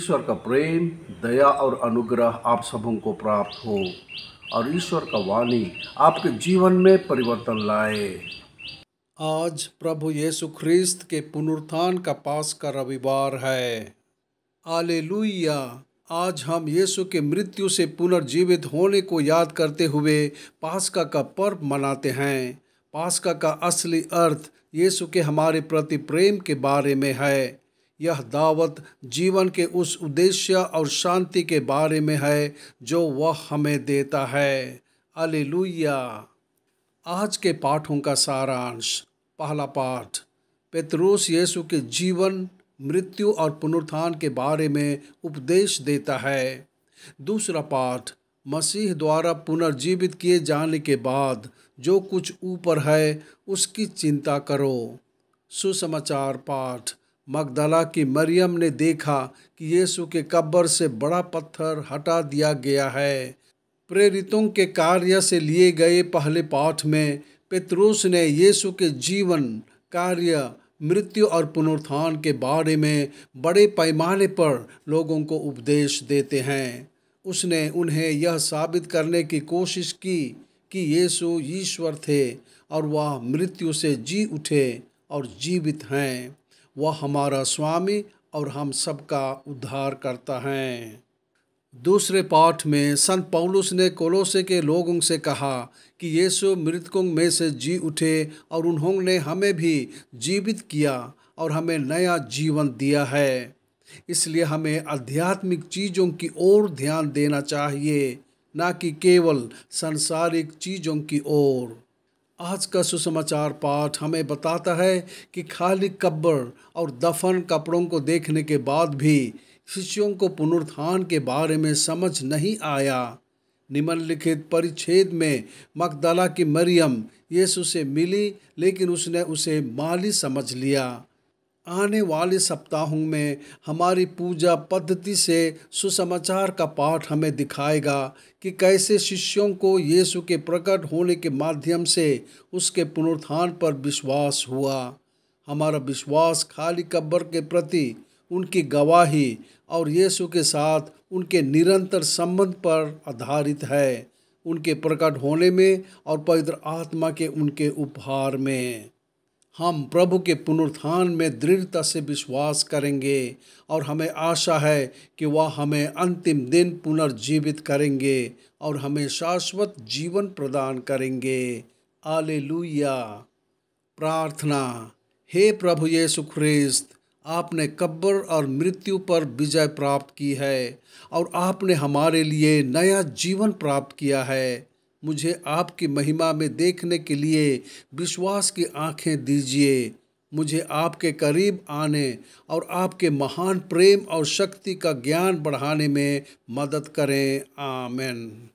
ईश्वर का प्रेम दया और अनुग्रह आप सबों को प्राप्त हो और ईश्वर का वाणी आपके जीवन में परिवर्तन लाए आज प्रभु यीशु ख्रिस्त के पुनरुत्थान का पास का रविवार है आले आज हम यीशु के मृत्यु से पुनर्जीवित होने को याद करते हुए पासका का पर्व मनाते हैं पासका का असली अर्थ यीशु के हमारे प्रति प्रेम के बारे में है यह दावत जीवन के उस उद्देश्य और शांति के बारे में है जो वह हमें देता है अलिलुया आज के पाठों का सारांश पहला पाठ पेतरोस यीशु के जीवन मृत्यु और पुनरुत्थान के बारे में उपदेश देता है दूसरा पाठ मसीह द्वारा पुनर्जीवित किए जाने के बाद जो कुछ ऊपर है उसकी चिंता करो सुसमाचार पाठ मकदला की मरियम ने देखा कि यीशु के कब्र से बड़ा पत्थर हटा दिया गया है प्रेरितों के कार्य से लिए गए पहले पाठ में पेत्रूस ने यीशु के जीवन कार्य मृत्यु और पुनरुत्थान के बारे में बड़े पैमाने पर लोगों को उपदेश देते हैं उसने उन्हें यह साबित करने की कोशिश की कि यीशु ईश्वर थे और वह मृत्यु से जी उठे और जीवित हैं वह हमारा स्वामी और हम सबका उद्धार करता है दूसरे पाठ में संत पौलुस ने कोलोसे के लोगों से कहा कि यीशु मृतकों में से जी उठे और उन्होंने हमें भी जीवित किया और हमें नया जीवन दिया है इसलिए हमें आध्यात्मिक चीज़ों की ओर ध्यान देना चाहिए ना कि केवल सांसारिक चीज़ों की ओर आज का सुसमाचार पाठ हमें बताता है कि खाली कब्र और दफन कपड़ों को देखने के बाद भी शिष्यों को पुनरुत्थान के बारे में समझ नहीं आया निम्नलिखित परिच्छेद में मकदला की मरियम यीशु से मिली लेकिन उसने उसे माली समझ लिया आने वाले सप्ताहों में हमारी पूजा पद्धति से सुसमाचार का पाठ हमें दिखाएगा कि कैसे शिष्यों को यीशु के प्रकट होने के माध्यम से उसके पुनरुत्थान पर विश्वास हुआ हमारा विश्वास खाली कब्र के प्रति उनकी गवाही और यीशु के साथ उनके निरंतर संबंध पर आधारित है उनके प्रकट होने में और पवित्र आत्मा के उनके उपहार में हम प्रभु के पुनरुत्थान में दृढ़ता से विश्वास करेंगे और हमें आशा है कि वह हमें अंतिम दिन पुनर्जीवित करेंगे और हमें शाश्वत जीवन प्रदान करेंगे आले प्रार्थना हे प्रभु ये ख्रिस्त आपने कब्र और मृत्यु पर विजय प्राप्त की है और आपने हमारे लिए नया जीवन प्राप्त किया है मुझे आपकी महिमा में देखने के लिए विश्वास की आंखें दीजिए मुझे आपके करीब आने और आपके महान प्रेम और शक्ति का ज्ञान बढ़ाने में मदद करें आमेन